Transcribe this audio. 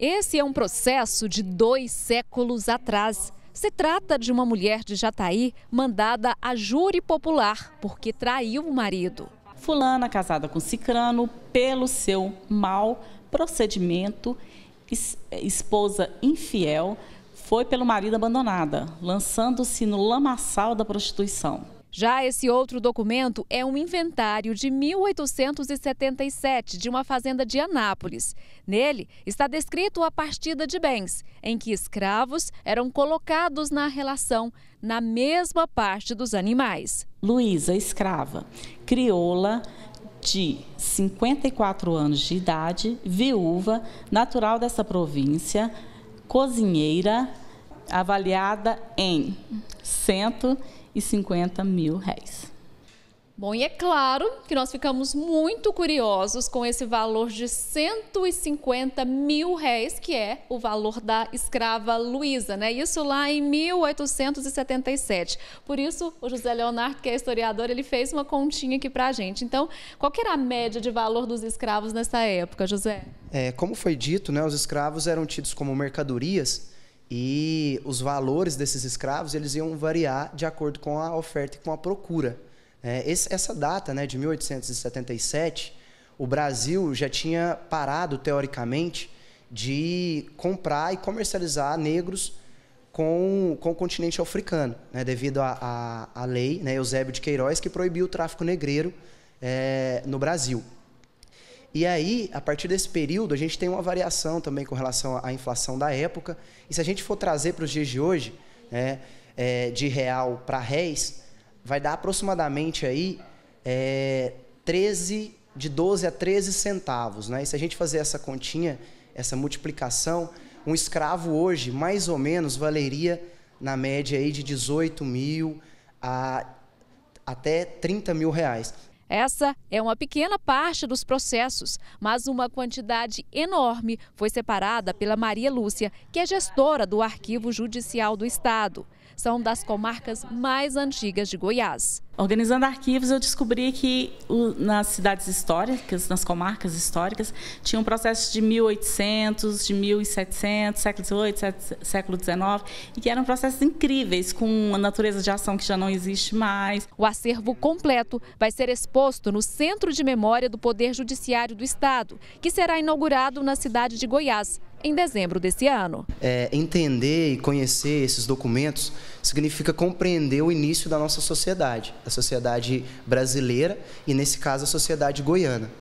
Esse é um processo de dois séculos atrás. Se trata de uma mulher de Jataí mandada a júri popular porque traiu o marido. Fulana casada com Cicrano, pelo seu mau procedimento, esposa infiel, foi pelo marido abandonada, lançando-se no lamaçal da prostituição. Já esse outro documento é um inventário de 1877 de uma fazenda de Anápolis. Nele está descrito a partida de bens, em que escravos eram colocados na relação na mesma parte dos animais. Luísa, escrava, crioula de 54 anos de idade, viúva, natural dessa província, cozinheira, avaliada em 150 mil reais. Bom, e é claro que nós ficamos muito curiosos com esse valor de 150 mil réis, que é o valor da escrava Luísa, né? Isso lá em 1877. Por isso, o José Leonardo, que é historiador, ele fez uma continha aqui para a gente. Então, qual era a média de valor dos escravos nessa época, José? É, como foi dito, né, os escravos eram tidos como mercadorias e os valores desses escravos eles iam variar de acordo com a oferta e com a procura. É, esse, essa data, né, de 1877, o Brasil já tinha parado teoricamente de comprar e comercializar negros com, com o continente africano, né, devido à lei né, Eusébio de Queiroz que proibiu o tráfico negreiro é, no Brasil. E aí, a partir desse período, a gente tem uma variação também com relação à inflação da época. E se a gente for trazer para os dias de hoje, né, é, de real para réis, vai dar aproximadamente aí é, 13, de 12 a 13 centavos. Né? E se a gente fazer essa continha, essa multiplicação, um escravo hoje, mais ou menos, valeria na média aí de 18 mil a até 30 mil reais. Essa é uma pequena parte dos processos, mas uma quantidade enorme foi separada pela Maria Lúcia, que é gestora do Arquivo Judicial do Estado são das comarcas mais antigas de Goiás. Organizando arquivos, eu descobri que nas cidades históricas, nas comarcas históricas, tinha um processo de 1800, de 1700, século XVIII, século XIX, e que eram processos incríveis, com uma natureza de ação que já não existe mais. O acervo completo vai ser exposto no Centro de Memória do Poder Judiciário do Estado, que será inaugurado na cidade de Goiás, em dezembro desse ano. É, entender e conhecer esses documentos significa compreender o início da nossa sociedade, a sociedade brasileira e, nesse caso, a sociedade goiana.